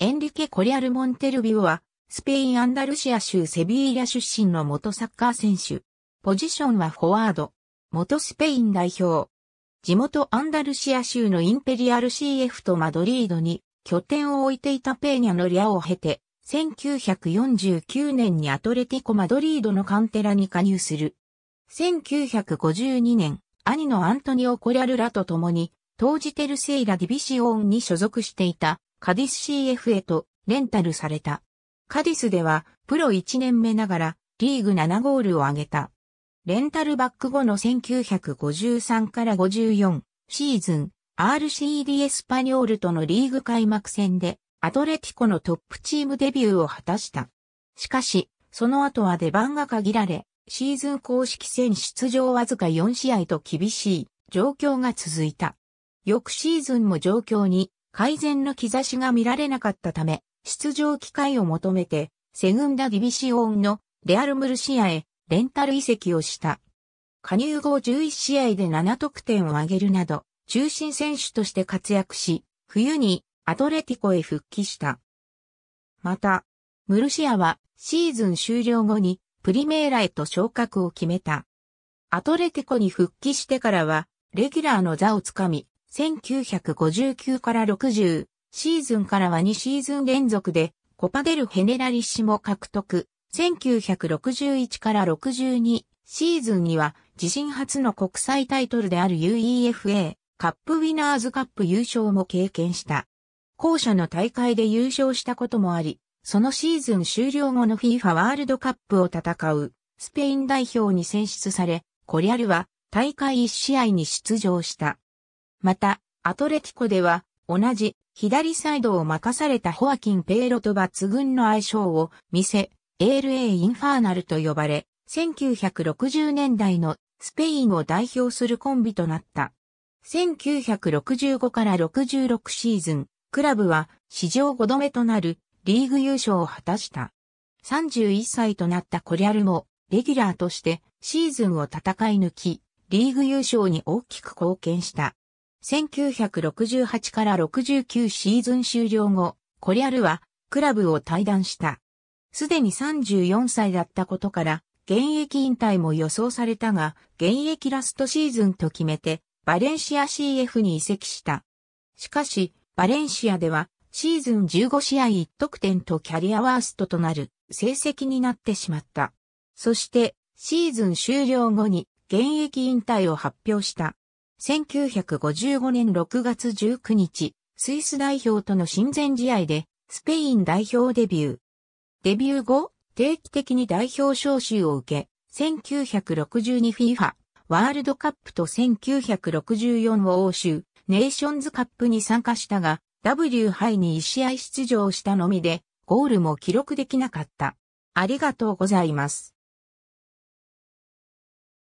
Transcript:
エンリケ・コリアル・モンテルビオは、スペイン・アンダルシア州セビーリ出身の元サッカー選手。ポジションはフォワード。元スペイン代表。地元アンダルシア州のインペリアル CF とマドリードに拠点を置いていたペーニャのリアを経て、1949年にアトレティコ・マドリードのカンテラに加入する。1952年、兄のアントニオ・コリャルラと共に、当時テルセイラ・ディビシオンに所属していたカディス CF へとレンタルされた。カディスではプロ1年目ながらリーグ7ゴールを挙げた。レンタルバック後の1953から54シーズン RCD エスパニョールとのリーグ開幕戦でアトレティコのトップチームデビューを果たした。しかし、その後は出番が限られ、シーズン公式戦出場わずか4試合と厳しい状況が続いた。翌シーズンも状況に改善の兆しが見られなかったため、出場機会を求めて、セグンダディビシオンのレアル・ムルシアへレンタル移籍をした。加入後11試合で7得点を挙げるなど、中心選手として活躍し、冬にアトレティコへ復帰した。また、ムルシアはシーズン終了後にプリメーラへと昇格を決めた。アトレティコに復帰してからは、レギュラーの座をつかみ、1959から60シーズンからは2シーズン連続でコパデルヘネラリッシモ獲得。1961から62シーズンには自身初の国際タイトルである UEFA カップウィナーズカップ優勝も経験した。後者の大会で優勝したこともあり、そのシーズン終了後の FIFA ワールドカップを戦うスペイン代表に選出され、コリアルは大会1試合に出場した。また、アトレティコでは、同じ左サイドを任されたホアキン・ペイロと抜群の相性を見せ、ALA インファーナルと呼ばれ、1960年代のスペインを代表するコンビとなった。1965から66シーズン、クラブは史上5度目となるリーグ優勝を果たした。31歳となったコリャルも、レギュラーとしてシーズンを戦い抜き、リーグ優勝に大きく貢献した。1968から69シーズン終了後、コリャルはクラブを退団した。すでに34歳だったことから、現役引退も予想されたが、現役ラストシーズンと決めて、バレンシア CF に移籍した。しかし、バレンシアでは、シーズン15試合1得点とキャリアワーストとなる成績になってしまった。そして、シーズン終了後に現役引退を発表した。1955年6月19日、スイス代表との親善試合で、スペイン代表デビュー。デビュー後、定期的に代表招集を受け、1962FIFA ワールドカップと1964を欧州ネーションズカップに参加したが、W 杯に1試合出場したのみで、ゴールも記録できなかった。ありがとうございます。